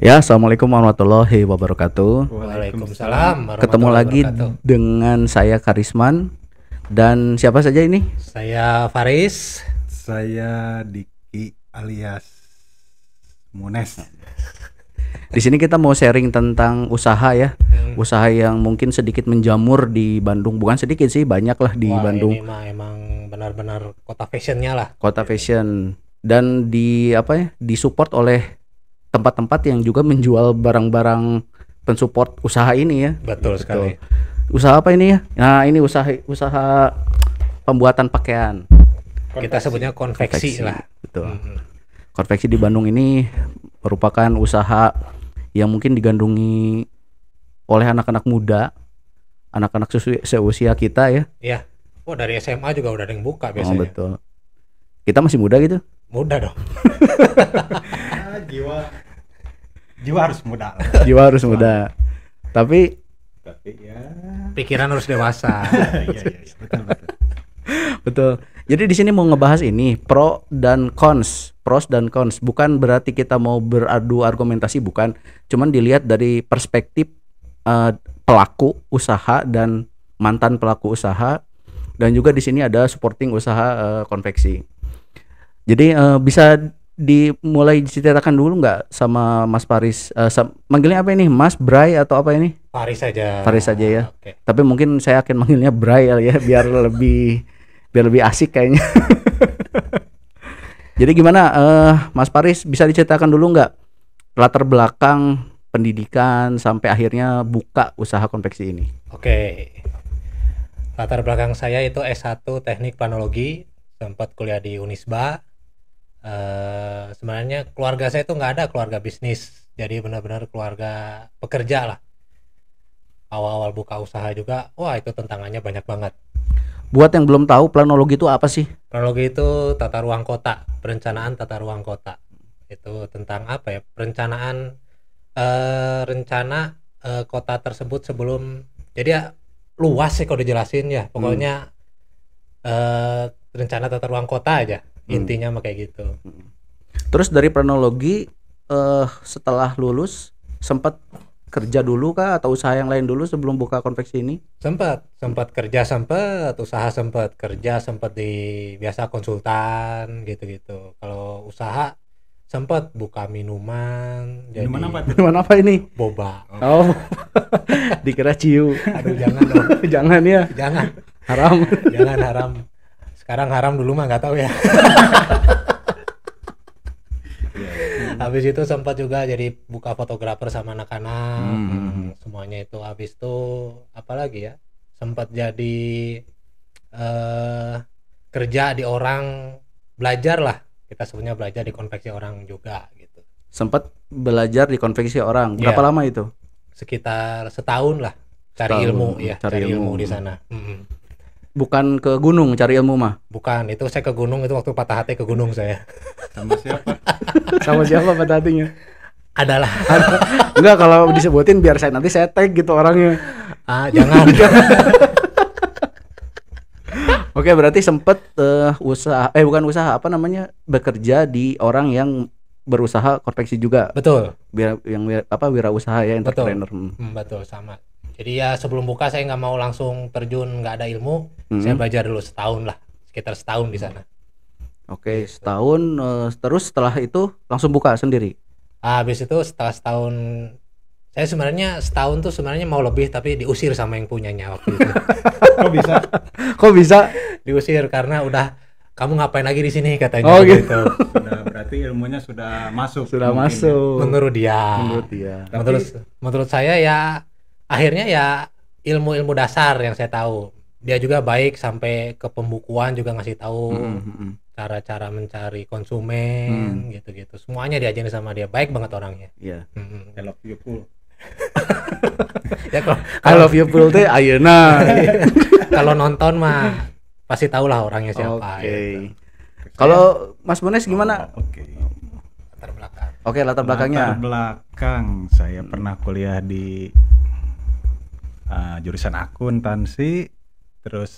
Ya, assalamualaikum warahmatullahi wabarakatuh. Waalaikumsalam. Ketemu lagi dengan saya Karisman dan siapa saja ini? Saya Faris. Saya Diki alias Munes. Di sini kita mau sharing tentang usaha ya, hmm. usaha yang mungkin sedikit menjamur di Bandung. Bukan sedikit sih, banyak lah di Wah, Bandung. Ini mah emang benar-benar kota fashionnya lah. Kota fashion dan di apa ya disupport oleh tempat-tempat yang juga menjual barang-barang pensupport usaha ini ya. Betul gitu. sekali. Usaha apa ini ya? Nah, ini usaha usaha pembuatan pakaian. Konveksi. Kita sebutnya konveksi, konveksi lah. Betul. Mm -hmm. Konveksi di Bandung ini merupakan usaha yang mungkin digandungi oleh anak-anak muda, anak-anak seusia kita ya. Iya. Oh, dari SMA juga udah ada yang buka oh, biasanya. Oh, betul. Kita masih muda gitu? Muda dong. Ah, jiwa jiwa harus muda jiwa harus muda tapi tapi ya pikiran harus dewasa iya, iya, iya, betul betul jadi di sini mau ngebahas ini pro dan cons pros dan cons bukan berarti kita mau beradu argumentasi bukan cuman dilihat dari perspektif uh, pelaku usaha dan mantan pelaku usaha dan juga di sini ada supporting usaha uh, konveksi jadi uh, bisa dimulai diceritakan dulu nggak sama Mas Paris? Uh, eh, sam manggilnya apa ini? Mas Bray atau apa ini? Paris saja. Paris saja ya. Okay. Tapi mungkin saya akan manggilnya Bray ya biar lebih biar lebih asik kayaknya. Jadi gimana uh, Mas Paris bisa diceritakan dulu nggak latar belakang pendidikan sampai akhirnya buka usaha konveksi ini? Oke. Okay. Latar belakang saya itu S1 Teknik panologi sempat kuliah di Unisba uh, sebenarnya keluarga saya itu nggak ada keluarga bisnis jadi benar-benar keluarga pekerja lah awal-awal buka usaha juga wah itu tentangannya banyak banget buat yang belum tahu planologi itu apa sih planologi itu tata ruang kota perencanaan tata ruang kota itu tentang apa ya perencanaan uh, rencana uh, kota tersebut sebelum jadi ya luas sih kalau dijelasin ya pokoknya hmm. uh, rencana tata ruang kota aja Hmm. intinya mah kayak gitu hmm. terus dari pranologi uh, eh, setelah lulus sempat kerja dulu kah atau usaha yang lain dulu sebelum buka konveksi ini? Sempat, sempat kerja sempat, usaha sempat, kerja sempat di biasa konsultan gitu-gitu. Kalau usaha sempat buka minuman. Jadi minuman apa? Minuman apa ini? Boba. Oh. oh. Dikira ciu. Aduh jangan dong. jangan ya. Jangan. Haram. jangan haram sekarang haram dulu mah nggak tahu ya iya. habis itu sempat juga jadi buka fotografer sama anak-anak hmm. hmm, hmm. semuanya itu habis itu apalagi ya sempat jadi uh, kerja di orang belajar lah kita sebenarnya belajar di konveksi orang juga gitu sempat belajar di konveksi orang iya. berapa yeah. lama itu sekitar setahun lah cari setahun, ilmu ya cari, cari ilmu. ilmu di sana -hmm, hmm. Bukan ke gunung cari ilmu mah. Bukan, itu saya ke gunung itu waktu patah hati ke gunung saya. Sama siapa? Sama siapa patah hatinya? Adalah. Enggak kalau disebutin biar saya nanti saya tag gitu orangnya. Ah, jangan. Oke, berarti sempet uh, usaha eh bukan usaha apa namanya? bekerja di orang yang berusaha konveksi juga. Betul. Biar yang apa wirausaha ya entrepreneur. Betul. Hmm. hmm, betul sama. Jadi ya sebelum buka saya nggak mau langsung terjun nggak ada ilmu, hmm. saya belajar dulu setahun lah, sekitar setahun di sana. Oke, okay, setahun uh, terus setelah itu langsung buka sendiri. Ah, Habis itu setelah setahun saya sebenarnya setahun tuh sebenarnya mau lebih tapi diusir sama yang punyanya waktu Kok bisa? Kok bisa? Diusir karena udah kamu ngapain lagi di sini katanya oh, gitu. gitu. Sudah berarti ilmunya sudah masuk. Sudah mungkin. Ya? masuk. Menurut dia. Menurut dia. Menurut Tapi... menurut saya ya akhirnya ya ilmu-ilmu dasar yang saya tahu dia juga baik sampai ke pembukuan juga ngasih tahu hmm, hmm, hmm. cara-cara mm -hmm. mencari konsumen gitu-gitu mm. semuanya diajarin sama dia baik banget orangnya iya yeah. mm -hmm. I love you full ya kalau I love you full teh ayeuna iya. kalau nonton mah pasti tau lah orangnya siapa okay. Gitu. kalau Mas Bones gimana oh, oke okay. latar belakang oke latar belakangnya latar belakang saya pernah kuliah di uh, jurusan akuntansi terus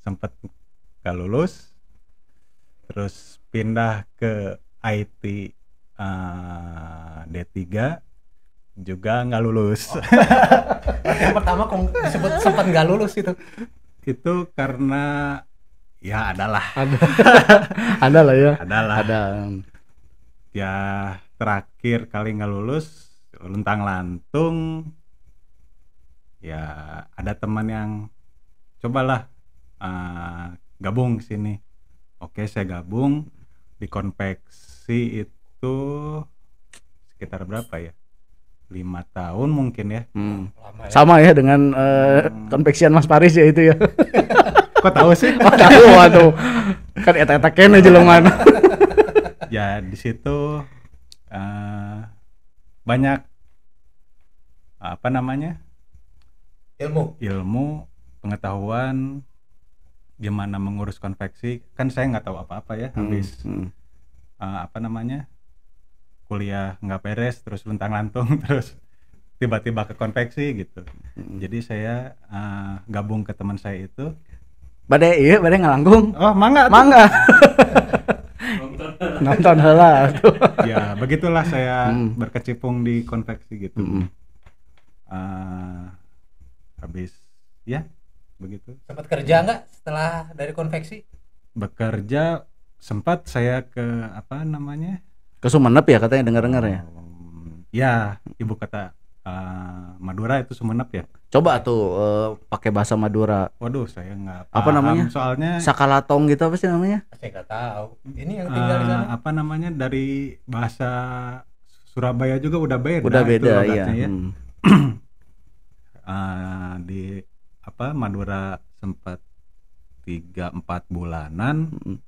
sempat gak lulus terus pindah ke IT uh, ah, D3 juga nggak lulus. Oh. yang pertama kok disebut sempat nggak lulus itu. Itu karena ya adalah. Ada. adalah ya. Adalah. Ada. Ya terakhir kali nggak lulus luntang lantung ya ada teman yang cobalah uh, gabung sini oke saya gabung di konveksi itu sekitar berapa ya lima tahun mungkin ya. Hmm. Ya. Sama ya dengan uh, hmm. konveksian Mas Paris ya itu ya. Kok tahu sih? Oh, tahu waduh. Kan eta eta kene jelungan. ya di situ uh, banyak apa namanya? ilmu ilmu pengetahuan gimana mengurus konveksi kan saya nggak tahu apa-apa ya hmm, habis hmm, Uh, apa namanya kuliah nggak beres terus luntang lantung terus tiba-tiba ke konveksi gitu hmm. jadi saya uh, gabung ke teman saya itu badai iya badai ngalanggung oh mangga mangga nonton hela ya begitulah saya hmm. berkecipung di konveksi gitu hmm. uh, habis ya begitu sempat kerja nggak setelah dari konveksi bekerja sempat saya ke apa namanya ke Sumenep ya katanya dengar-dengar ya hmm, ya ibu kata uh, eh, Madura itu Sumenep ya coba tuh uh, pakai bahasa Madura waduh saya nggak apa namanya soalnya sakalatong gitu apa sih namanya saya nggak tahu ini yang tinggal uh, di eh, sana apa namanya dari bahasa Surabaya juga udah beda udah beda iya ya. hmm. Nah, Ah, di apa Madura sempat tiga empat bulanan hmm.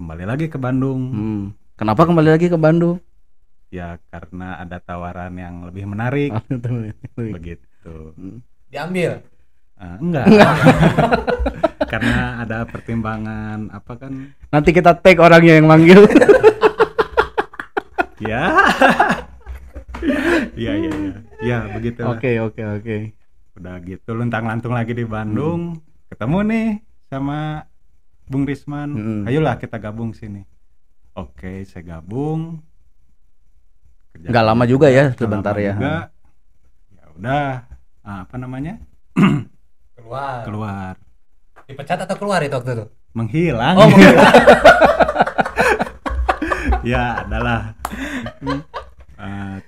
kembali lagi ke Bandung. Hmm. Kenapa kembali lagi ke Bandung? Ya karena ada tawaran yang lebih menarik. Begitu. Hmm. Diambil. Uh, enggak. Karena ada pertimbangan apa kan? Nanti kita take orangnya yang manggil. ya. Iya iya iya. Ya begitu. Oke okay, oke okay, oke. Okay. Udah gitu luntang lantung lagi di Bandung, hmm. ketemu nih sama Bung Risman. Hmm. Ayolah kita gabung sini. Oke, saya gabung. Kerjaan Gak lama juga ya, sebentar ya. Juga. Ya udah, apa namanya? keluar. Keluar. Dipecat atau keluar itu waktu itu? Menghilang. Oh, menghilang. ya, adalah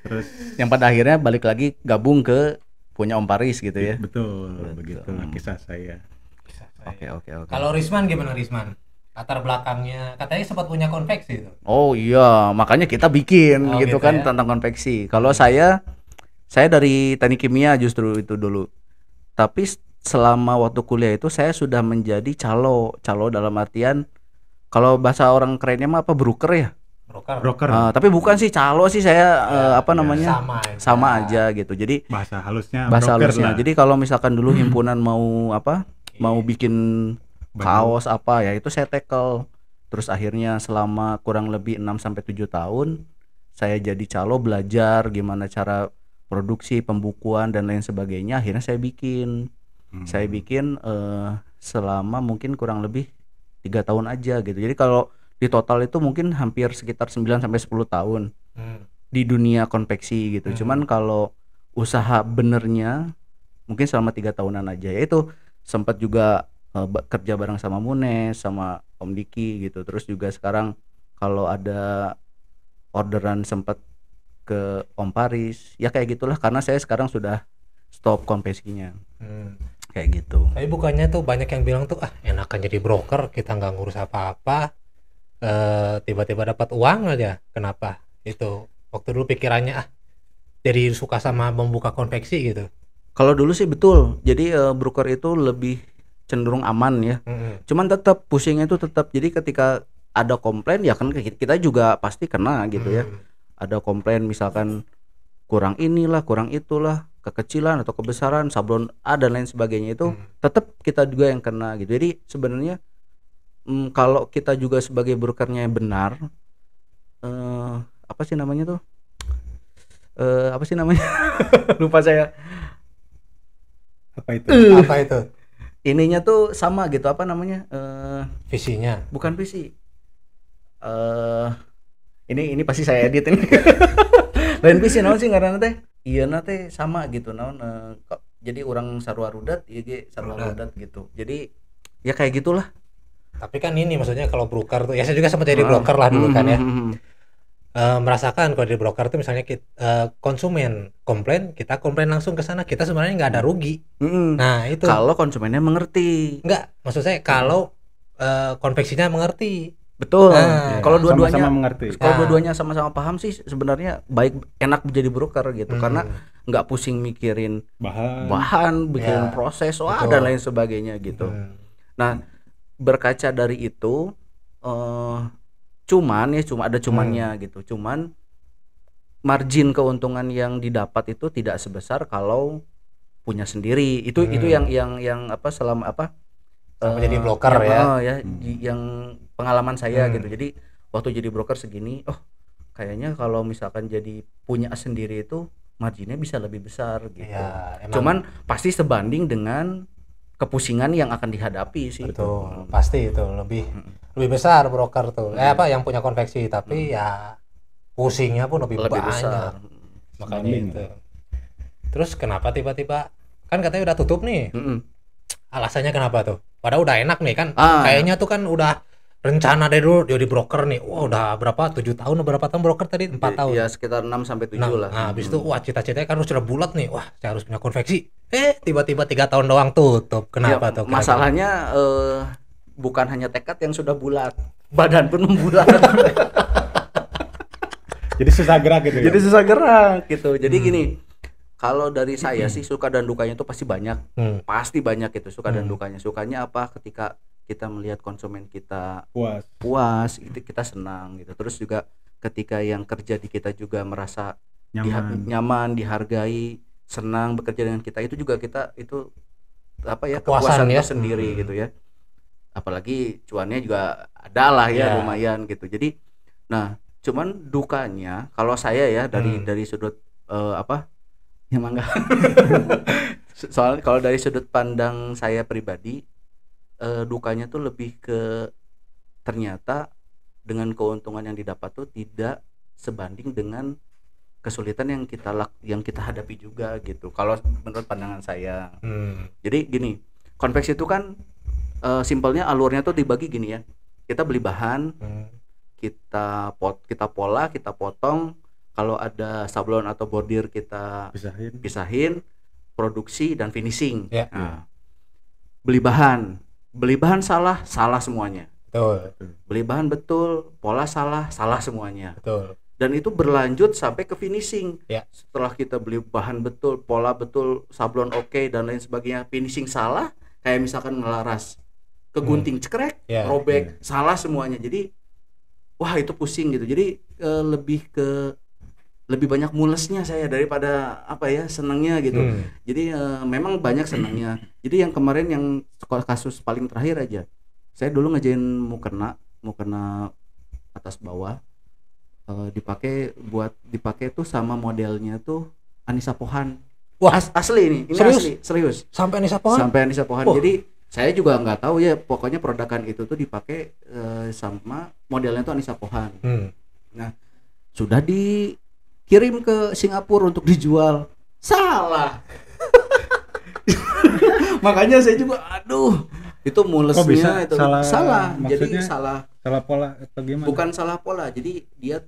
terus yang pada akhirnya balik lagi gabung ke punya Om Paris gitu ya betul, betul. begitu hmm. kisah saya oke oke oke kalau Risman gimana Risman latar belakangnya katanya sempat punya konveksi itu oh iya makanya kita bikin oh, gitu, gitu kan ya? tentang konveksi kalau saya saya dari teknik kimia justru itu dulu tapi selama waktu kuliah itu saya sudah menjadi calo calo dalam artian kalau bahasa orang kerennya mah apa broker ya broker. Broker. Uh, tapi bukan sih calo sih saya ya, uh, apa iya. namanya? Sama aja. Sama aja gitu. Jadi bahasa halusnya bahasa halusnya. Lah. Jadi kalau misalkan dulu hmm. himpunan mau apa? Iya. Mau bikin Bener. kaos apa ya itu saya tackle. Terus akhirnya selama kurang lebih 6 sampai tujuh tahun saya jadi calo belajar gimana cara produksi, pembukuan dan lain sebagainya. Akhirnya saya bikin. Hmm. Saya bikin uh, selama mungkin kurang lebih tiga tahun aja gitu. Jadi kalau di total itu mungkin hampir sekitar 9 sampai 10 tahun hmm. di dunia konveksi gitu. Hmm. Cuman kalau usaha benernya mungkin selama tiga tahunan aja. Yaitu sempat juga uh, kerja bareng sama Mune, sama Om Diki gitu. Terus juga sekarang kalau ada orderan sempat ke Om Paris, ya kayak gitulah karena saya sekarang sudah stop konveksinya. Hmm. Kayak gitu. Tapi bukannya tuh banyak yang bilang tuh ah enakan jadi broker, kita nggak ngurus apa-apa, Eh, tiba-tiba dapat uang aja kenapa itu waktu dulu pikirannya ah jadi suka sama membuka konveksi gitu kalau dulu sih betul jadi uh, broker itu lebih cenderung aman ya mm-hmm. cuman tetap pusingnya itu tetap jadi ketika ada komplain ya kan kita juga pasti kena gitu mm. ya ada komplain misalkan kurang inilah kurang itulah kekecilan atau kebesaran sablon A dan lain sebagainya itu hmm. tetap kita juga yang kena gitu jadi sebenarnya mm, kalau kita juga sebagai brokernya yang benar uh, apa sih namanya tuh uh, apa sih namanya lupa saya apa itu uh. apa itu ininya tuh sama gitu apa namanya uh, visinya bukan visi uh, ini ini pasti saya edit ini lain visi nawan sih karena teh iya nate sama gitu nawan uh, jadi orang sarwa rudat iya ge sarua rudat gitu jadi ya kayak gitulah tapi kan ini maksudnya kalau broker tuh ya saya juga sempat jadi ah. broker lah dulu kan ya uh, merasakan kalau di broker tuh misalnya kita, uh, eh, konsumen komplain kita komplain langsung ke sana kita sebenarnya nggak ada rugi mm-hmm. nah itu kalau konsumennya mengerti nggak maksud saya kalau uh, konveksinya mengerti betul nah, ya, kalau dua-duanya sama mengerti kalau nah. dua-duanya sama-sama paham sih sebenarnya baik enak menjadi broker gitu hmm. karena nggak pusing mikirin bahan bahan bikin ya. proses wah betul. dan lain sebagainya gitu hmm. nah berkaca dari itu uh, cuman ya cuma ada cumannya hmm. gitu cuman margin keuntungan yang didapat itu tidak sebesar kalau punya sendiri itu hmm. itu yang yang yang apa selama apa selama uh, jadi eh, broker ya, ya. ya hmm. yang pengalaman saya hmm. gitu jadi waktu jadi broker segini oh kayaknya kalau misalkan jadi punya sendiri itu marginnya bisa lebih besar gitu ya, emang. cuman pasti sebanding dengan kepusingan yang akan dihadapi sih. Betul, itu. pasti itu lebih hmm. lebih besar broker tuh. Hmm. Eh apa yang punya konveksi tapi hmm. ya pusingnya pun lebih, lebih banyak. Besar. Makanya Amin. itu. Terus kenapa tiba-tiba kan katanya udah tutup nih? Hmm. Alasannya kenapa tuh? Padahal udah enak nih kan. Ah. Kayaknya tuh kan udah rencana dari dulu jadi broker nih wah udah berapa tujuh tahun berapa tahun broker tadi empat iya, tahun ya sekitar enam sampai tujuh lah nah habis hmm. itu wah cita-citanya kan harus sudah bulat nih wah saya harus punya konveksi eh tiba-tiba tiga tahun doang tutup kenapa ya, tuh masalahnya eh, bukan hanya tekad yang sudah bulat badan pun membulat jadi susah gerak gitu ya? jadi susah gerak gitu jadi hmm. gini kalau dari saya hmm. sih suka dan dukanya itu pasti banyak hmm. pasti banyak itu suka hmm. dan dukanya sukanya apa ketika kita melihat konsumen kita puas puas itu kita senang gitu terus juga ketika yang kerja di kita juga merasa nyaman, diha nyaman dihargai senang bekerja dengan kita itu juga kita itu apa ya kepuasan, kepuasan ya? sendiri hmm. gitu ya apalagi cuannya juga ada lah ya yeah. lumayan gitu jadi nah cuman dukanya kalau saya ya dari hmm. dari sudut uh, apa ya soalnya kalau dari sudut pandang saya pribadi e, dukanya tuh lebih ke ternyata dengan keuntungan yang didapat tuh tidak sebanding dengan kesulitan yang kita lak yang kita hadapi juga gitu kalau menurut pandangan saya hmm. jadi gini konveksi itu kan e, simpelnya alurnya tuh dibagi gini ya kita beli bahan hmm. kita pot kita pola kita potong kalau ada sablon atau bordir kita pisahin pisahin produksi dan finishing yeah. nah, beli bahan beli bahan salah salah semuanya betul beli bahan betul pola salah salah semuanya betul dan itu berlanjut sampai ke finishing ya. setelah kita beli bahan betul pola betul sablon oke okay, dan lain sebagainya finishing salah kayak misalkan ngelaras kegunting hmm. cekrek ya, robek ya. salah semuanya jadi wah itu pusing gitu jadi eh, lebih ke lebih banyak mulesnya saya daripada apa ya senangnya gitu. Hmm. Jadi uh, memang banyak senangnya. Jadi yang kemarin yang kasus paling terakhir aja, saya dulu ngejain mau kena mau kena atas bawah uh, dipakai buat dipakai tuh sama modelnya tuh Anissa Pohan. Wah As asli ini, ini serius? asli serius. Sampai Anissa Pohan. Sampai Anissa Pohan. Oh. Jadi saya juga nggak tahu ya pokoknya produkan itu tuh dipakai uh, sama modelnya tuh Anissa Pohan. Hmm. Nah sudah di kirim ke Singapura untuk dijual salah makanya saya juga aduh itu mulesnya bisa? itu salah, salah. jadi salah salah pola atau gimana bukan salah pola jadi dia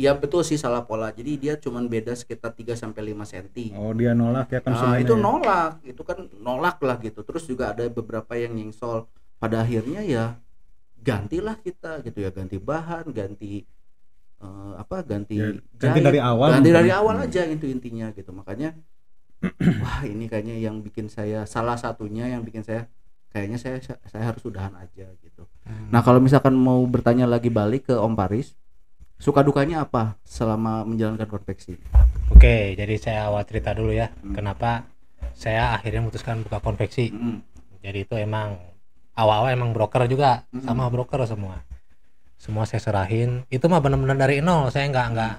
ya betul sih salah pola. Jadi dia cuman beda sekitar 3 sampai 5 senti Oh, dia nolak ya kan Nah, itu ya? nolak. Itu kan nolak lah gitu. Terus juga ada beberapa yang nyengsol. Pada akhirnya ya gantilah kita gitu ya, ganti bahan, ganti uh, apa ganti ya, ganti jahit. dari awal ganti dari awal hmm. aja itu intinya gitu makanya wah ini kayaknya yang bikin saya salah satunya yang bikin saya kayaknya saya saya harus udahan aja gitu hmm. nah kalau misalkan mau bertanya lagi balik ke Om Paris suka dukanya apa selama menjalankan konveksi oke jadi saya awal cerita dulu ya hmm. kenapa saya akhirnya memutuskan buka konveksi hmm. jadi itu emang awal-awal emang broker juga hmm. sama broker semua semua saya serahin itu mah benar-benar dari nol saya nggak nggak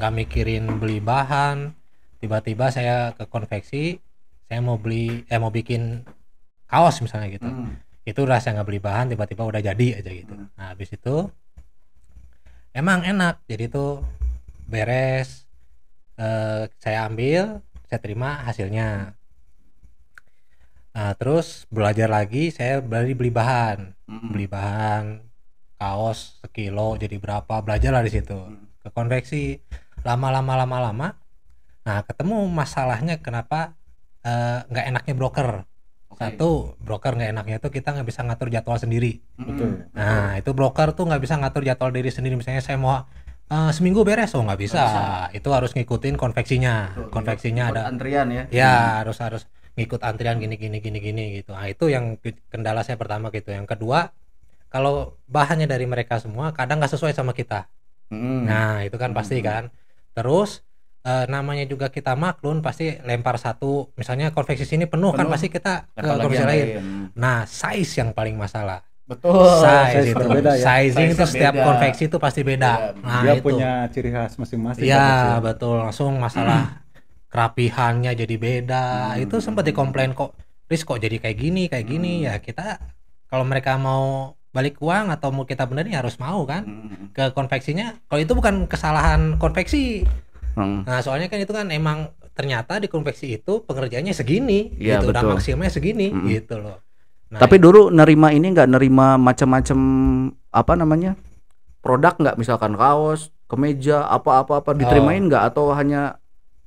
nggak mikirin beli bahan tiba-tiba saya ke konveksi saya mau beli eh mau bikin kaos misalnya gitu hmm. itu udah saya nggak beli bahan tiba-tiba udah jadi aja gitu hmm. nah habis itu emang enak jadi itu beres eh, saya ambil saya terima hasilnya Nah, terus belajar lagi saya beli beli bahan, hmm beli bahan kaos sekilo jadi berapa belajar lah di situ ke konveksi lama-lama lama-lama nah ketemu masalahnya kenapa eh, nggak uh, enaknya broker okay. satu broker nggak enaknya itu kita nggak bisa ngatur jadwal sendiri betul nah itu broker tuh nggak bisa ngatur jadwal diri sendiri misalnya saya mau uh, seminggu beres oh nggak bisa. bisa itu harus ngikutin konveksinya betul, konveksinya ada antrian ya ya hmm. harus harus ngikut antrian gini gini gini gini gitu nah itu yang kendala saya pertama gitu yang kedua kalau bahannya dari mereka semua kadang nggak sesuai sama kita mm. nah itu kan pasti kan terus e, namanya juga kita maklun pasti lempar satu misalnya konveksi sini penuh, kan penuh. kan pasti kita ke konveksi lain. lain nah size yang paling masalah Betul. Size, size itu. Berbeda, ya? Sizing itu setiap beda. konveksi itu pasti beda. ya, Nah, Dia itu. punya ciri khas masing-masing. Iya, kan, ya? betul. Langsung masalah hmm. kerapihannya jadi beda. Hmm. Itu sempat dikomplain kok, Riz kok jadi kayak gini, kayak gini. Ya kita kalau mereka mau balik uang atau mau kita benerin ya harus mau kan hmm, hmm. ke konveksinya kalau itu bukan kesalahan konveksi hmm. nah soalnya kan itu kan emang ternyata di konveksi itu pengerjaannya segini ya, gitu betul. udah maksimumnya segini hmm, hmm. gitu loh nah, tapi dulu nerima ini nggak nerima macam-macam apa namanya produk nggak misalkan kaos kemeja apa-apa apa diterimain oh. nggak oh. atau hanya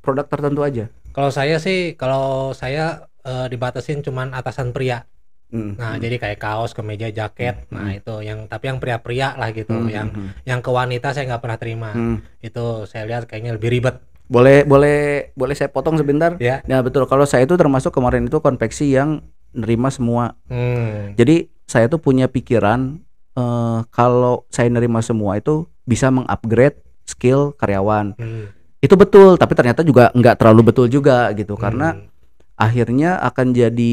produk tertentu aja kalau saya sih kalau saya uh, dibatasin cuman atasan pria Mm, nah, mm. jadi kayak kaos, kemeja, jaket. Mm, nah, itu yang tapi yang pria-pria lah gitu, mm, yang mm. yang ke wanita saya nggak pernah terima. Mm. Itu saya lihat kayaknya lebih ribet. Boleh boleh boleh saya potong sebentar? Ya. Yeah. Nah, betul kalau saya itu termasuk kemarin itu konveksi yang nerima semua. Mm. Jadi saya tuh punya pikiran uh, kalau saya nerima semua itu bisa mengupgrade skill karyawan. Mm. Itu betul, tapi ternyata juga nggak terlalu betul juga gitu mm. karena hmm. akhirnya akan jadi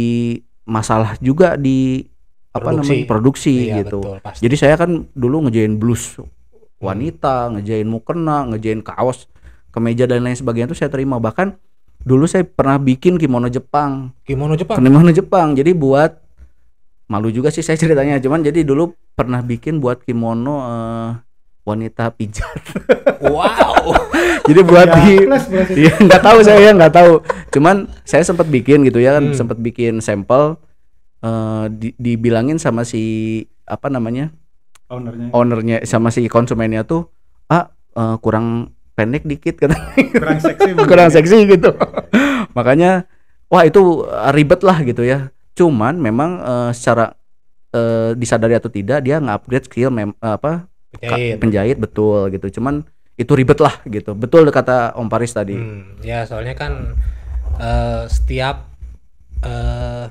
masalah juga di apa produksi. namanya produksi iya, gitu. Betul, Jadi saya kan dulu ngejain blus wanita, hmm. ngejain mukena, ngejain kaos, kemeja dan lain sebagainya itu saya terima. Bahkan dulu saya pernah bikin kimono Jepang. Kimono Jepang. Kimono Jepang. Jadi buat malu juga sih saya ceritanya. Cuman jadi dulu pernah bikin buat kimono uh, wanita pijat. Wow. Jadi buat ya, di ya, nggak tahu saya ya, nggak tahu. Cuman saya sempat bikin gitu ya kan, hmm. sempat bikin sampel uh, di, dibilangin sama si apa namanya? ownernya. Ownernya sama si konsumennya tuh, "Ah, uh, kurang pendek dikit katanya." Kurang seksi. kurang ya. seksi gitu. Makanya wah itu eh, ribet lah gitu ya. Cuman memang uh, secara uh, disadari atau tidak dia nge-upgrade skill mem apa penjahit. penjahit betul gitu cuman itu ribet lah gitu betul kata Om Paris tadi hmm, ya soalnya kan uh, setiap uh,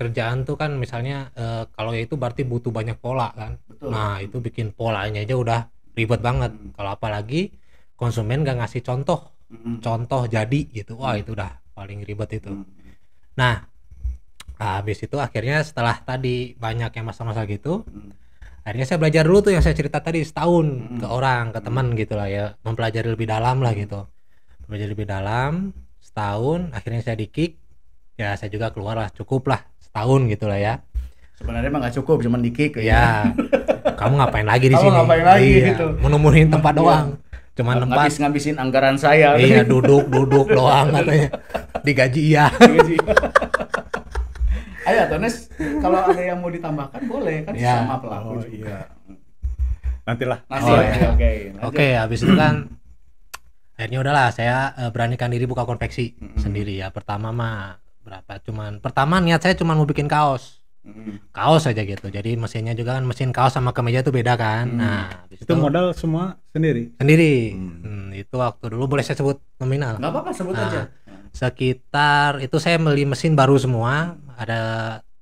kerjaan tuh kan misalnya uh, kalau itu berarti butuh banyak pola kan betul. nah itu bikin polanya aja udah ribet banget hmm. kalau apalagi konsumen gak ngasih contoh hmm. contoh jadi gitu wah hmm. itu udah paling ribet itu hmm. nah habis itu akhirnya setelah tadi banyak yang masalah-masalah gitu hmm akhirnya saya belajar dulu tuh yang saya cerita tadi setahun hmm. ke orang ke teman hmm. gitu lah ya mempelajari lebih dalam lah gitu belajar lebih dalam setahun akhirnya saya dikick ya saya juga keluar lah cukup lah setahun gitu lah ya sebenarnya emang gak cukup cuman dikick ya, ya. kamu ngapain lagi di kamu sini ngapain lagi iya. gitu menemuin tempat iya. doang cuman Ngabis, tempat ngabisin anggaran saya iya duduk duduk doang katanya digaji iya, iya. Ayo Tones, kalau ada yang mau ditambahkan boleh kan ya. sama pelaku oh, juga. Iya. Nantilah. Nanti oh, ya. Oke, okay, okay, habis itu kan akhirnya udahlah saya eh, beranikan diri buka konveksi mm -hmm. sendiri ya. Pertama mah berapa cuman pertama niat saya cuma mau bikin kaos. Kaos aja gitu. Jadi mesinnya juga kan mesin kaos sama kemeja itu beda kan. Hmm. Nah, itu, itu modal semua sendiri. Sendiri. Hmm. Hmm, itu waktu dulu boleh saya sebut nominal. Gak apa-apa sebut nah, aja sekitar itu saya beli mesin baru semua ada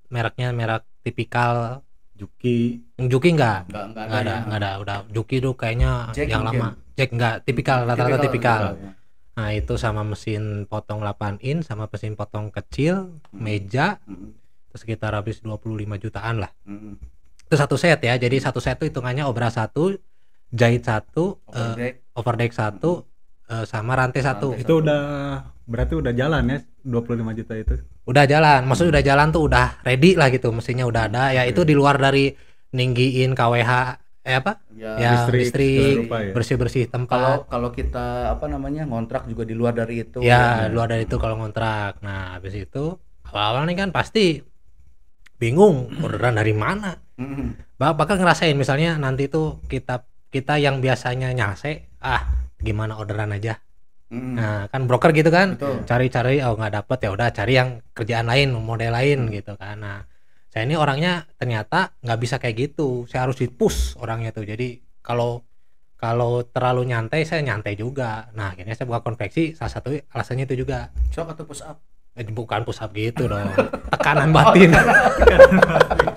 mereknya merek tipikal Juki Juki enggak enggak enggak, enggak ada ya. enggak ada udah Juki tuh kayaknya Jack yang mungkin. lama Jack enggak tipikal rata-rata tipikal, ya. Nah, itu sama mesin potong 8 in sama mesin potong kecil, hmm. meja. Hmm. Terus sekitar habis 25 jutaan lah. Hmm. Itu satu set ya. Jadi satu set itu hitungannya obra satu, jahit satu, overdeck, uh, eh, overdeck satu, hmm uh, sama rantai, satu. Itu udah berarti udah jalan ya 25 juta itu. Udah jalan, maksudnya udah jalan tuh udah ready lah gitu, mesinnya udah ada. Ya okay. itu di luar dari ninggiin KWH eh apa? Ya, ya listrik, listrik ya. bersih-bersih tempat. Kalau kalau kita apa namanya ngontrak juga di luar dari itu. Ya, ya. luar dari itu kalau ngontrak. Nah, habis itu awal-awal nih kan pasti bingung orderan dari mana. Bakal ngerasain misalnya nanti tuh kita kita yang biasanya nyase ah gimana orderan aja mm. nah kan broker gitu kan cari-cari oh nggak dapet ya udah cari yang kerjaan lain model lain mm. gitu kan nah saya ini orangnya ternyata nggak bisa kayak gitu saya harus dit-push orangnya tuh jadi kalau kalau terlalu nyantai saya nyantai juga nah akhirnya saya buka konveksi salah satu alasannya itu juga shock atau push up eh, bukan push up gitu dong tekanan batin oh,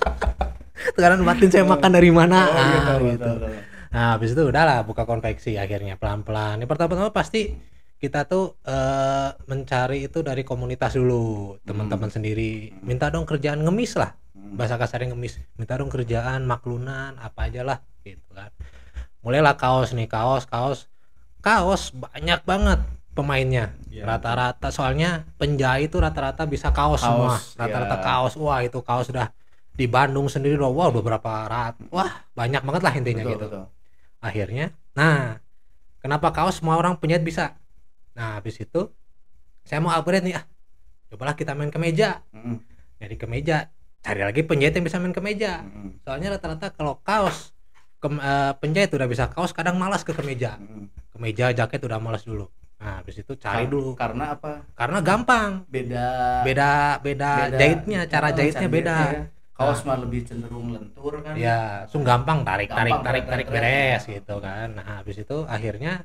tekanan batin saya makan dari mana oh, iya, ah, gitu, gitu. Betul, betul. Nah, habis itu udahlah buka konveksi akhirnya pelan-pelan. Ini pertama-tama pasti kita tuh uh, mencari itu dari komunitas dulu, teman-teman hmm. sendiri. Minta dong kerjaan ngemis lah. Hmm. Bahasa kasarnya ngemis. Minta dong kerjaan maklunan apa aja lah gitu kan. Mulailah kaos nih, kaos, kaos. Kaos banyak banget pemainnya iya. rata-rata yeah. soalnya penjahit itu rata-rata bisa kaos, kaos semua rata-rata yeah. kaos wah itu kaos udah di Bandung sendiri loh wow beberapa rat wah banyak banget lah intinya betul, gitu betul akhirnya nah kenapa kaos semua orang punya bisa nah habis itu saya mau upgrade nih ah cobalah kita main kemeja, meja mm. dari ke cari lagi penjahit yang bisa main kemeja, mm. soalnya rata-rata kalau kaos ke, uh, eh, penjahit udah bisa kaos kadang malas ke kemeja mm. kemeja jaket udah malas dulu nah habis itu cari Kar dulu karena apa karena gampang beda beda beda, beda jahitnya cara oh, jahitnya beda ya kaos mah lebih cenderung lentur kan ya sung gampang tarik gampang, tarik tarik tarik beres ya. gitu kan nah habis itu akhirnya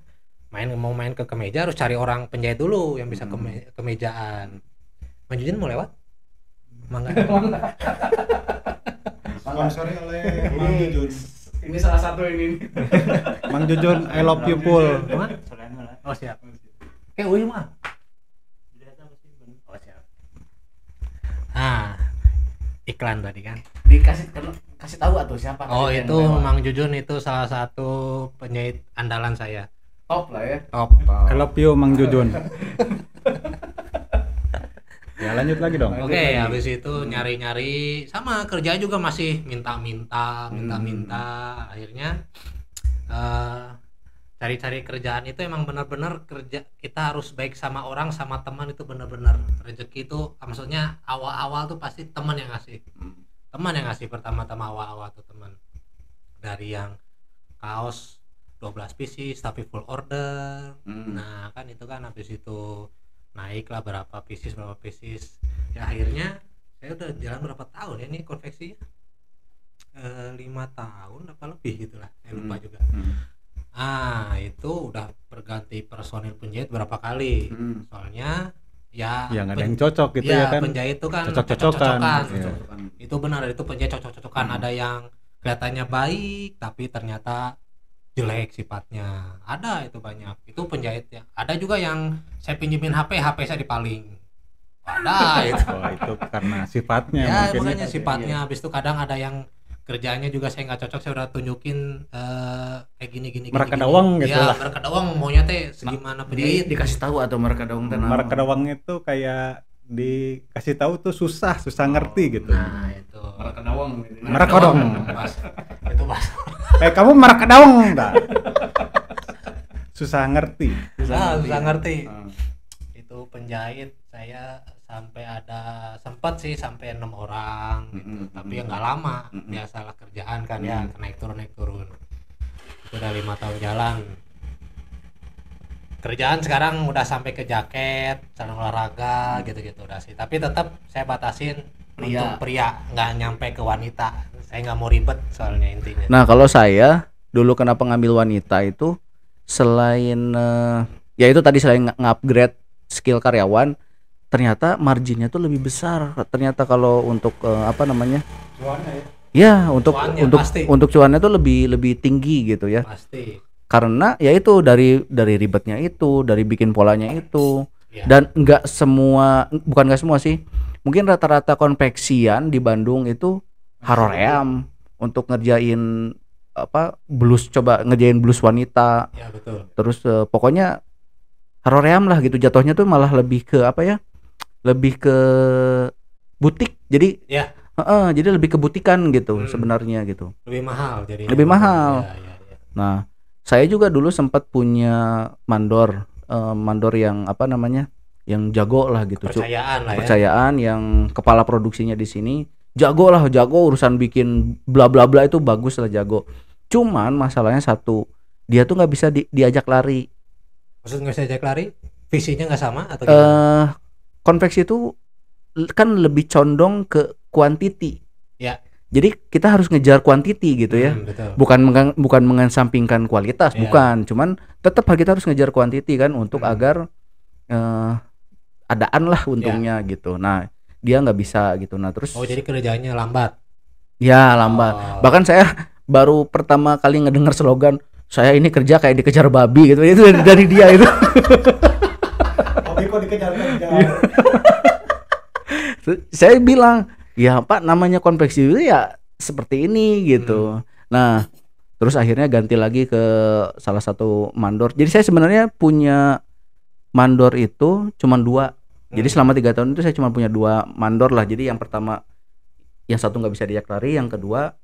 main mau main ke kemeja harus cari orang penjahit dulu yang bisa hmm. kemejaan Manjudin mau lewat mangga sorry oleh Mang Jujun ini salah satu ini Mang Jujun I love you full oh siap kayak Uy mah oh siap ah iklan tadi kan dikasih kasih tahu atau siapa oh itu Mang Jujun itu salah satu penjahit andalan saya top lah ya top kalau I Mang Jujun ya lanjut lagi dong oke okay, habis itu nyari-nyari sama kerja juga masih minta-minta minta-minta hmm. akhirnya uh, cari-cari kerjaan itu emang benar-benar kerja kita harus baik sama orang sama teman itu benar-benar rezeki itu maksudnya awal-awal tuh pasti teman yang ngasih hmm. teman yang ngasih pertama-tama awal-awal tuh teman dari yang kaos 12 pieces tapi full order hmm. nah kan itu kan habis itu naik lah berapa pieces berapa pieces ya akhirnya saya udah jalan berapa tahun ya ini konveksinya eh, lima e, tahun apa lebih gitulah saya lupa hmm. juga hmm ah itu udah berganti personil penjahit berapa kali hmm. soalnya ya ya ada yang cocok gitu ya, ya kan penjahit itu kan cocok cocokan, cocok iya. itu benar itu penjahit cocok cocokan hmm. ada yang kelihatannya baik tapi ternyata jelek sifatnya ada itu banyak itu ya ada juga yang saya pinjemin HP HP saya dipaling ada itu oh, itu karena sifatnya ya mungkin. Ya. sifatnya iya. habis itu kadang ada yang kerjaannya juga saya nggak cocok saya udah tunjukin uh, kayak gini gini mereka gini, doang gitu ya, lah mereka doang maunya teh segimana penjahit di, dikasih tahu atau mereka doang tenang mereka doang itu kayak dikasih tahu tuh susah susah ngerti oh, gitu nah itu mereka doang mereka doang mas itu mas eh kamu mereka doang enggak susah ngerti susah, susah ngerti, ngerti. Hmm itu penjahit saya sampai ada sempat sih sampai enam orang mm -hmm. tapi ya nggak lama mm -hmm. biasalah kerjaan kan mm -hmm. ya naik turun naik turun itu udah lima tahun jalan kerjaan sekarang udah sampai ke jaket celana olahraga gitu gitu udah sih tapi tetap saya batasin pria. untuk pria nggak nyampe ke wanita saya nggak mau ribet soalnya intinya nah kalau saya dulu kenapa ngambil wanita itu selain uh, ya itu tadi selain ngupgrade skill karyawan ternyata marginnya tuh lebih besar ternyata kalau untuk uh, apa namanya cuannya ya ya untuk cuannya, untuk pasti. untuk cuannya tuh lebih lebih tinggi gitu ya pasti karena ya itu dari dari ribetnya itu dari bikin polanya itu ya. dan nggak semua bukan nggak semua sih mungkin rata-rata konveksian di Bandung itu haroream untuk ngerjain apa blus coba ngerjain blus wanita ya betul terus uh, pokoknya Haroream lah gitu jatuhnya tuh malah lebih ke apa ya lebih ke butik jadi ya yeah. uh, uh, jadi lebih ke butikan gitu hmm. sebenarnya gitu lebih mahal jadi lebih mahal ya, ya, ya. nah saya juga dulu sempat punya mandor uh, mandor yang apa namanya yang jago lah gitu percayaan lah ya. percayaan yang kepala produksinya di sini jago lah jago urusan bikin bla bla bla itu bagus lah jago cuman masalahnya satu dia tuh nggak bisa di, diajak lari maksud nggak diajak lari visinya nggak sama atau eh, gimana? Uh, konveksi itu kan lebih condong ke kuantiti ya jadi kita harus ngejar kuantiti gitu ya hmm, betul. bukan mengang, bukan mengesampingkan kualitas ya. bukan cuman tetap kita harus ngejar kuantiti kan untuk hmm. agar uh, adaan lah ya. untungnya ya. gitu nah dia nggak bisa gitu nah terus oh jadi kerjanya lambat ya lambat oh. bahkan saya baru pertama kali ngedengar slogan saya ini kerja kayak dikejar babi gitu itu dari, dari dia itu babi kok dikejar iya. saya bilang ya pak namanya konveksi itu ya seperti ini gitu hmm. nah terus akhirnya ganti lagi ke salah satu mandor jadi saya sebenarnya punya mandor itu cuma dua hmm. jadi selama tiga tahun itu saya cuma punya dua mandor lah jadi yang pertama yang satu nggak bisa diajak lari yang kedua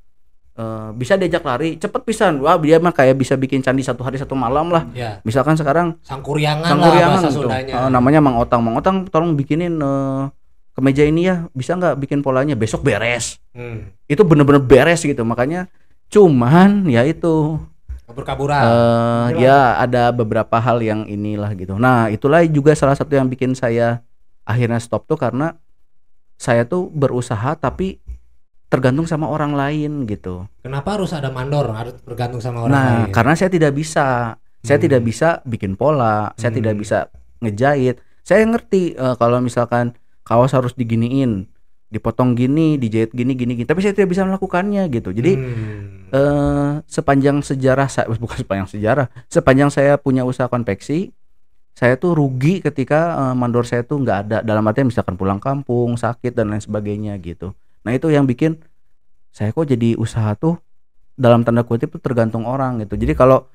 Eh, bisa diajak lari cepet pisan wah dia mah kayak bisa bikin candi satu hari satu malam lah ya. misalkan sekarang sangkuriangan, sangkuriangan lah bahasa Uh, namanya mang otang mang otang tolong bikinin uh, kemeja ini ya bisa nggak bikin polanya besok beres hmm. itu bener-bener beres gitu makanya cuman ya itu kabur-kaburan uh, ya ada beberapa hal yang inilah gitu nah itulah juga salah satu yang bikin saya akhirnya stop tuh karena saya tuh berusaha tapi tergantung sama orang lain gitu. Kenapa harus ada mandor? Harus tergantung sama orang nah, lain. Nah, karena saya tidak bisa. Saya hmm. tidak bisa bikin pola, saya hmm. tidak bisa ngejahit. Saya ngerti uh, kalau misalkan kaos harus diginiin, dipotong gini, dijahit gini, gini, gini. Tapi saya tidak bisa melakukannya gitu. Jadi hmm. uh, sepanjang sejarah saya bukan sepanjang sejarah, sepanjang saya punya usaha konveksi, saya tuh rugi ketika uh, mandor saya tuh nggak ada dalam artian misalkan pulang kampung sakit dan lain sebagainya gitu nah itu yang bikin saya kok jadi usaha tuh dalam tanda kutip tuh tergantung orang gitu jadi kalau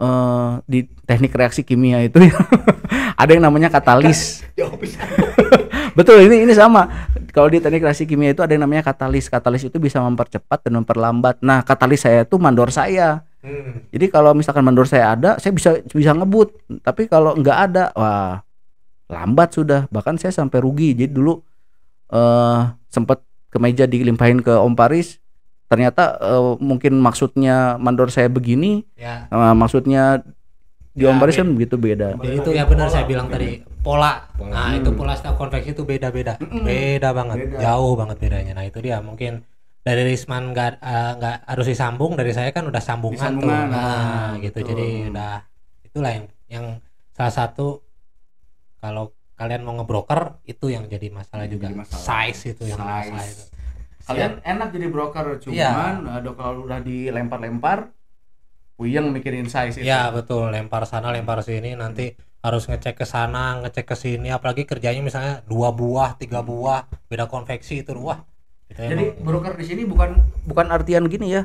uh, di teknik reaksi kimia itu ya, ada yang namanya katalis betul ini ini sama kalau di teknik reaksi kimia itu ada yang namanya katalis katalis itu bisa mempercepat dan memperlambat nah katalis saya itu mandor saya Hmm. Jadi kalau misalkan mandor saya ada, saya bisa bisa ngebut. Tapi kalau nggak ada, wah lambat sudah. Bahkan saya sampai rugi. Jadi dulu eh uh, sempat kemeja dilimpahin ke Om Paris ternyata uh, mungkin maksudnya mandor saya begini ya. uh, maksudnya di ya, Om Paris kan begitu beda ya, itu ya benar saya bilang pola. tadi pola, nah hmm. itu pola setiap konveksi itu beda beda beda banget beda. jauh banget bedanya nah itu dia mungkin dari Risman nggak eh, nggak uh, harus disambung dari saya kan udah sambungan, sambungan tuh nah, nah gitu betul. jadi udah itulah yang yang salah satu kalau kalian mau ngebroker itu yang iya. jadi masalah juga jadi masalah. size itu size. yang masalah itu kalian Siap. enak jadi broker iya. cuman ya. aduh kalau udah dilempar-lempar puyeng mikirin size iya, itu ya betul lempar sana lempar sini nanti harus ngecek ke sana ngecek ke sini apalagi kerjanya misalnya dua buah tiga buah beda konveksi itu wah itu ya, jadi emang. broker di sini bukan bukan artian gini ya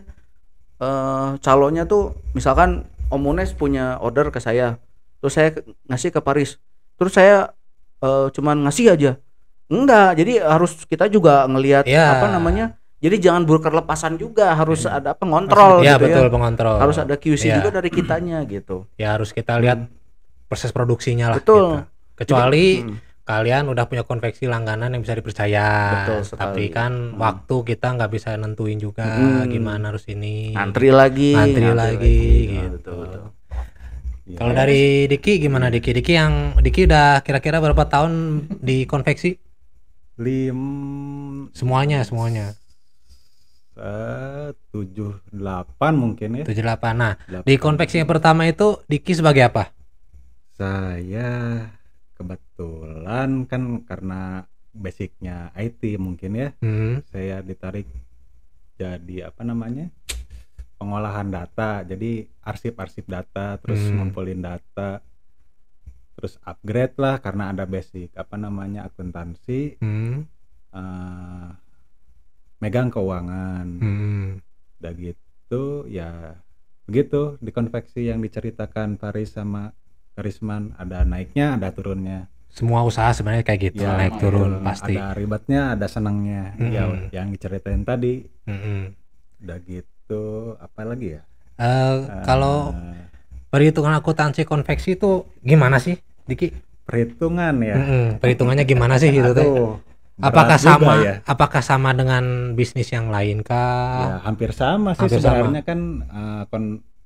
uh, calonnya tuh misalkan Om punya order ke saya terus saya ngasih ke Paris terus saya uh, cuman ngasih aja enggak jadi harus kita juga ngelihat ya. apa namanya jadi jangan broker lepasan juga harus hmm. ada pengontrol iya, gitu ya, gitu betul, ya. pengontrol. Harus ada QC ya. juga dari kitanya gitu. Ya harus kita lihat hmm. proses produksinya lah betul. gitu. Kecuali jadi, hmm. kalian udah punya konveksi langganan yang bisa dipercaya. Betul Tapi kan hmm. waktu kita nggak bisa nentuin juga hmm. gimana harus ini. Antri lagi. Antri, antri lagi, lagi gitu. Betul, betul. Iya. Kalau dari Diki gimana Diki? Diki yang Diki udah kira-kira berapa tahun di konveksi? Lim semuanya semuanya. Eh, tujuh delapan mungkin ya. Tujuh delapan. Nah, 8. di konveksi yang pertama itu Diki sebagai apa? Saya kebetulan kan karena basicnya IT mungkin ya. Hmm. Saya ditarik jadi apa namanya? pengolahan data jadi arsip-arsip data terus hmm. ngumpulin data terus upgrade lah karena ada basic apa namanya akuntansi hmm. uh, megang keuangan hmm. udah gitu ya begitu di konveksi yang diceritakan Faris sama Karisman ada naiknya ada turunnya semua usaha sebenarnya kayak gitu ya, naik turun pasti ada ribetnya ada senangnya ya, -hmm. ya yang diceritain tadi -hmm. udah gitu itu apa lagi ya? Uh, uh, kalau perhitungan akuntansi konveksi itu gimana sih, Diki? Perhitungan ya. -hmm, perhitungannya gimana sih itu? Aduh, Apakah sama? Ya? Apakah sama dengan bisnis yang lain kah? Ya, hampir sama sih hampir sebenarnya sama. kan uh, kon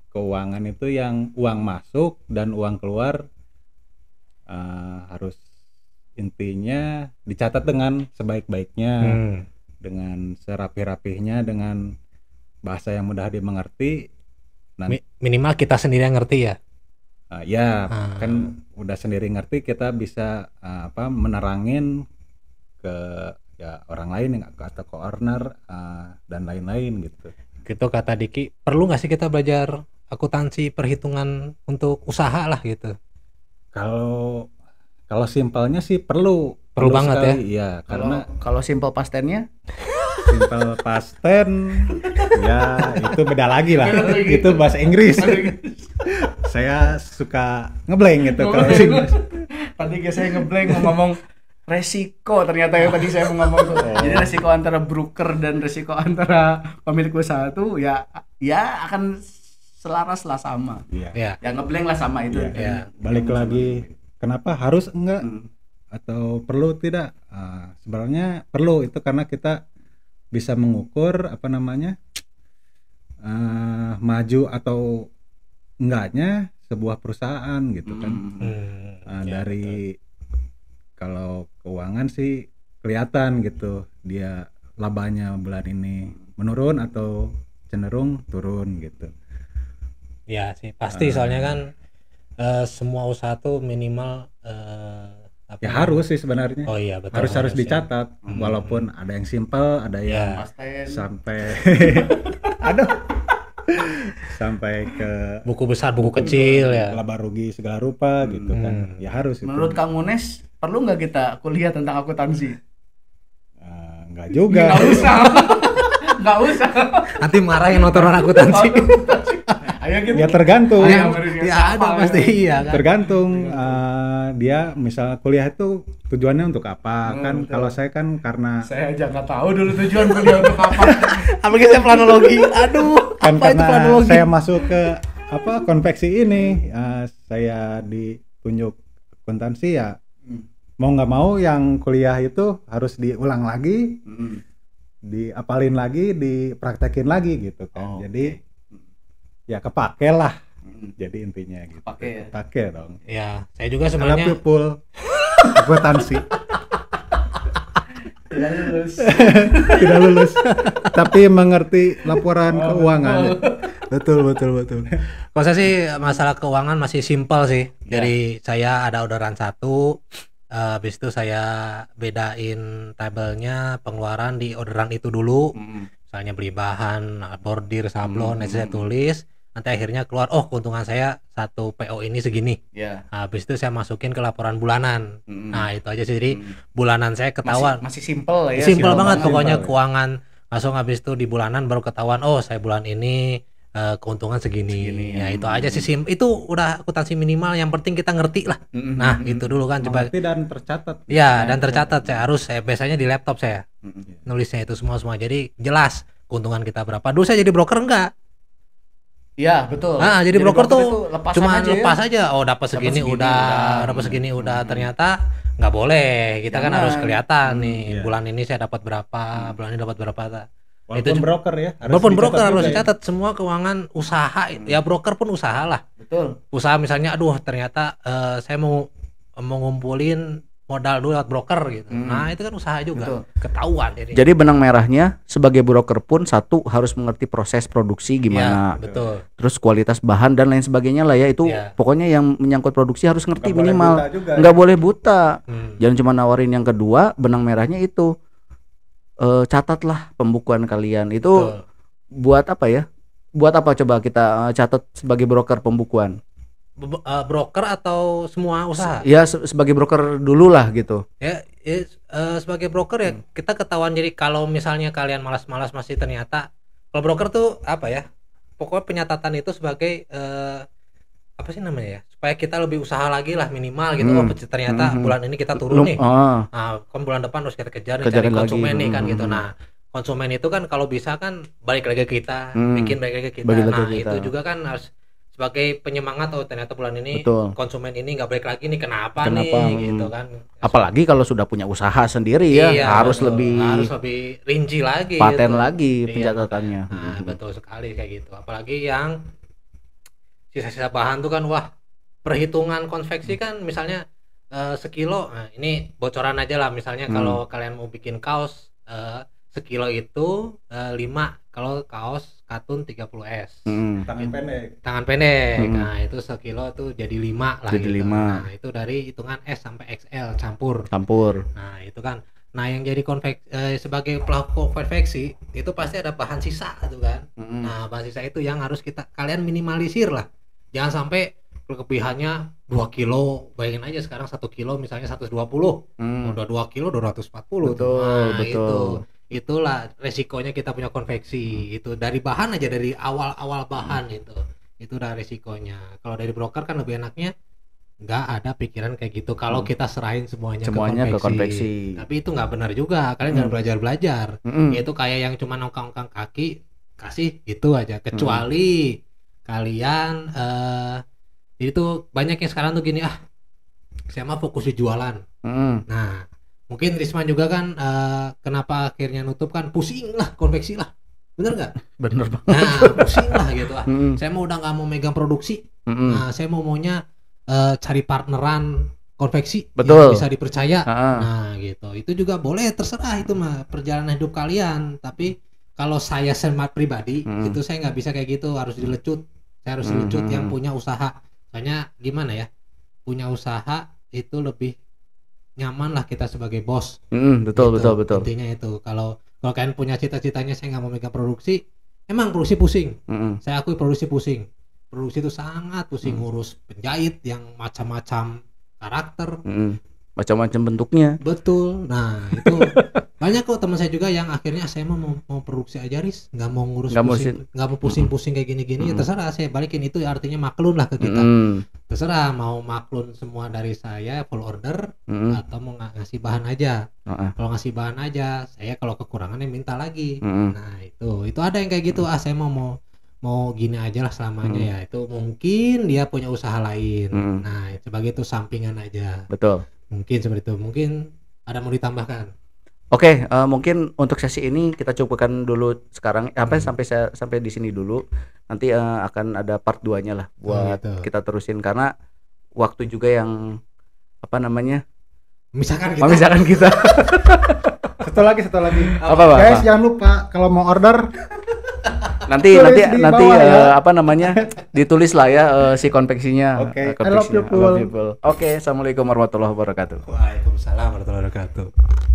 keuangan itu yang uang masuk dan uang keluar uh, harus intinya dicatat dengan sebaik-baiknya, hmm. dengan serapi-rapihnya, dengan bahasa yang mudah dimengerti nah, Mi minimal kita sendiri yang ngerti ya uh, ya hmm. kan udah sendiri ngerti kita bisa uh, apa menerangin ke ya orang lain yang atau ke owner uh, dan lain-lain gitu gitu kata Diki perlu nggak sih kita belajar akuntansi perhitungan untuk usaha lah gitu kalau kalau simpelnya sih perlu perlu, perlu banget sekali. ya, ya karena kalau simpel pastennya simple past tense ya itu beda lagi lah itu bahasa Inggris saya suka ngebleng gitu kalau sih tadi saya ngebleng mau ngomong resiko ternyata yang tadi saya mau ngomong tuh. Oh. Jadi resiko antara broker dan resiko antara pemilik usaha tuh ya ya akan selaras lah sama. Ya. Ya. Ya ngebleng lah sama itu. ya. Ya. Balik yang lagi sama. kenapa harus enggak hmm. atau perlu tidak? Uh, sebenarnya perlu itu karena kita bisa mengukur apa namanya uh, maju atau enggaknya sebuah perusahaan gitu kan hmm, uh, dari betul. kalau keuangan sih kelihatan gitu dia labanya bulan ini menurun atau cenderung turun gitu ya sih pasti uh, soalnya eh. kan uh, semua usaha tuh minimal uh, tapi ya harus sih sebenarnya. Oh iya betul. Harus harus, ya. dicatat ya. walaupun ada yang simpel, ada ya. yang sampai aduh sampai ke buku besar, buku, buku kecil ya. Laba rugi segala rupa hmm. gitu kan. Hmm. Ya harus Menurut Kang Munes perlu nggak kita kuliah tentang akuntansi? Uh, juga. Enggak usah. Enggak usah. Nanti marahin notoran akuntansi gitu. Ya tergantung. Iya, ya, iya. ya ada pasti gitu. iya kan. Tergantung uh, dia misal kuliah itu tujuannya untuk apa? Hmm, kan betul. kalau saya kan karena saya aja nggak tahu dulu tujuan kuliah untuk apa. Apalagi gitu, saya planologi. Aduh, kan apa karena itu planologi? Saya masuk ke apa konveksi ini uh, saya ditunjuk akuntansi ya hmm. mau nggak mau yang kuliah itu harus diulang lagi, hmm. diapalin lagi, dipraktekin lagi gitu kan. Oh, Jadi ya kepake lah hmm. jadi intinya gitu kepake, ya. dong ya saya juga sebenarnya people tansi tidak lulus tidak lulus tapi mengerti laporan oh, keuangan oh. betul betul betul kalau sih masalah keuangan masih simpel sih yeah. jadi saya ada orderan satu eh, habis itu saya bedain tabelnya pengeluaran di orderan itu dulu mm. misalnya beli bahan bordir sablon mm. saya tulis nanti akhirnya keluar oh keuntungan saya satu PO ini segini yeah. nah, habis itu saya masukin ke laporan bulanan mm nah itu aja sih jadi mm bulanan saya ketahuan masih, masih simple ya simple banget simple pokoknya ya. keuangan langsung habis itu di bulanan baru ketahuan oh saya bulan ini uh, keuntungan segini, segini ya mm itu aja sih sim itu udah akuntansi minimal yang penting kita ngerti lah mm-hmm. nah itu dulu kan coba ngerti dan tercatat ya, ya dan iya. tercatat ya. saya harus saya biasanya di laptop saya mm-hmm. nulisnya itu semua semua jadi jelas keuntungan kita berapa dulu saya jadi broker enggak Iya betul. Nah, jadi, jadi broker, broker tuh ya. lepas cuma aja lepas ya? aja, oh dapat segini, segini, udah, udah. dapat hmm. segini hmm. udah. Ternyata nggak boleh, kita Jangan. kan harus kelihatan hmm, nih iya. bulan ini saya dapat berapa, hmm. bulan ini dapat berapa. Walaupun itu broker ya, harus walaupun broker harus ya. dicatat ya. semua keuangan usaha, hmm. ya broker pun usaha lah. Betul. Usaha misalnya, aduh ternyata uh, saya mau mengumpulin modal dulu lewat broker gitu. Hmm. Nah, itu kan usaha juga. Betul. Ketahuan jadi. Jadi benang merahnya sebagai broker pun satu harus mengerti proses produksi iya, gimana. Ya, betul. Terus kualitas bahan dan lain sebagainya lah ya itu ya. pokoknya yang menyangkut produksi harus ngerti Nggak minimal. Enggak ya. boleh buta. Hmm. Jangan cuma nawarin yang kedua, benang merahnya itu e, catatlah pembukuan kalian. Itu betul. buat apa ya? Buat apa coba kita eh, catat sebagai broker pembukuan? Eh, broker atau semua usaha? Ya sebagai broker dulu lah gitu. Ya, ya eh, sebagai broker ya hmm. kita ketahuan jadi kalau misalnya kalian malas-malas masih ternyata kalau broker tuh apa ya? Pokoknya penyatatan itu sebagai eh, apa sih namanya ya? Supaya kita lebih usaha lagi lah minimal gitu. Oh, hmm. Oh, ternyata hmm. bulan ini kita turun nih. Oh. Nah, kan bulan depan harus kita kejar nih, cari konsumen lagi. nih kan hmm. gitu. Nah, konsumen itu kan kalau bisa kan balik lagi ke kita, hmm. bikin balik lagi ke kita. Balik nah, kita. itu juga kan harus sebagai penyemangat oh ternyata bulan ini Betul. konsumen ini nggak balik lagi nih kenapa, kenapa? nih hmm. gitu kan apalagi kalau sudah punya usaha sendiri ya iya, harus betul. lebih harus lebih rinci lagi paten gitu. lagi iya, pencatatannya nah, hmm. betul sekali kayak gitu apalagi yang sisa-sisa bahan tuh kan wah perhitungan konveksi hmm. kan misalnya uh, sekilo nah, ini bocoran aja lah misalnya hmm. kalau kalian mau bikin kaos uh, sekilo itu uh, lima kalau kaos katun 30S. Hmm. Tangan pendek. Tangan pendek. Hmm. Nah, itu sekilo tuh jadi lima lah jadi gitu. 5. Nah, itu dari hitungan S sampai XL campur. Campur. Nah, itu kan. Nah, yang jadi konvek eh, sebagai pelaku konveksi itu pasti ada bahan sisa tuh kan. Hmm. Nah, bahan sisa itu yang harus kita kalian minimalisir lah. Jangan sampai kelebihannya 2 kilo bayangin aja sekarang satu kilo misalnya 120 hmm. udah 2 kilo 240 betul, nah betul. itu itulah resikonya kita punya konveksi hmm. itu dari bahan aja dari awal-awal bahan itu itu udah resikonya kalau dari broker kan lebih enaknya nggak ada pikiran kayak gitu kalau hmm. kita serahin semuanya, semuanya ke, konveksi. ke konveksi tapi itu nggak benar juga kalian jangan hmm. belajar belajar hmm. itu kayak yang cuma nongkrong-nongkrong kaki kasih itu aja hmm. kecuali hmm. kalian uh, itu banyak yang sekarang tuh gini ah saya mah fokus di jualan hmm. nah mungkin Risma juga kan uh, kenapa akhirnya nutup kan pusing lah konveksi lah bener nggak bener banget nah pusing lah gitu ah mm. saya mau udah nggak mau megang produksi mm -mm. Nah, saya mau maunya uh, cari partneran konveksi Betul. yang bisa dipercaya uh ah. -huh. nah gitu itu juga boleh terserah itu mah perjalanan hidup kalian tapi kalau saya semat pribadi mm. itu saya nggak bisa kayak gitu harus dilecut saya harus mm -hmm. dilecut yang punya usaha soalnya gimana ya punya usaha itu lebih nyaman lah kita sebagai bos. Mm, betul gitu. betul betul. Intinya itu kalau kalau kalian punya cita-citanya saya nggak mau megang produksi, emang produksi pusing. Mm-hmm. Saya akui produksi pusing. Produksi itu sangat pusing mm. ngurus penjahit yang macam-macam karakter, mm-hmm. macam-macam bentuknya. Betul. Nah itu banyak kok teman saya juga yang akhirnya ah, saya mau mau produksi aja ris nggak mau ngurus nggak pusing nggak mau pusing-pusing kayak gini-gini hmm. ya terserah saya balikin itu artinya maklun lah ke kita hmm. terserah mau maklun semua dari saya full order hmm. atau mau ng ngasih bahan aja uh-uh. kalau ngasih bahan aja saya kalau kekurangannya minta lagi hmm. nah itu itu ada yang kayak gitu ah saya mau mau mau gini aja lah selamanya hmm. ya itu mungkin dia punya usaha lain hmm. nah sebagai itu sampingan aja betul mungkin seperti itu mungkin ada mau ditambahkan Oke, okay, uh, eh, mungkin untuk sesi ini kita cukupkan dulu sekarang sampai eh, hmm. sampai saya sampai di sini dulu. Nanti uh, akan ada part 2-nya lah buat oh, gitu. kita terusin karena waktu juga yang apa namanya? Misalkan kita. Misalkan kita. satu lagi, satu lagi. Apa, apa, Guys, apa? jangan lupa kalau mau order nanti Tulis nanti nanti ya. uh, apa namanya ditulis lah ya uh, si konveksinya. Oke. Okay. Uh, Oke, okay, assalamualaikum warahmatullahi wabarakatuh. Waalaikumsalam warahmatullahi wabarakatuh.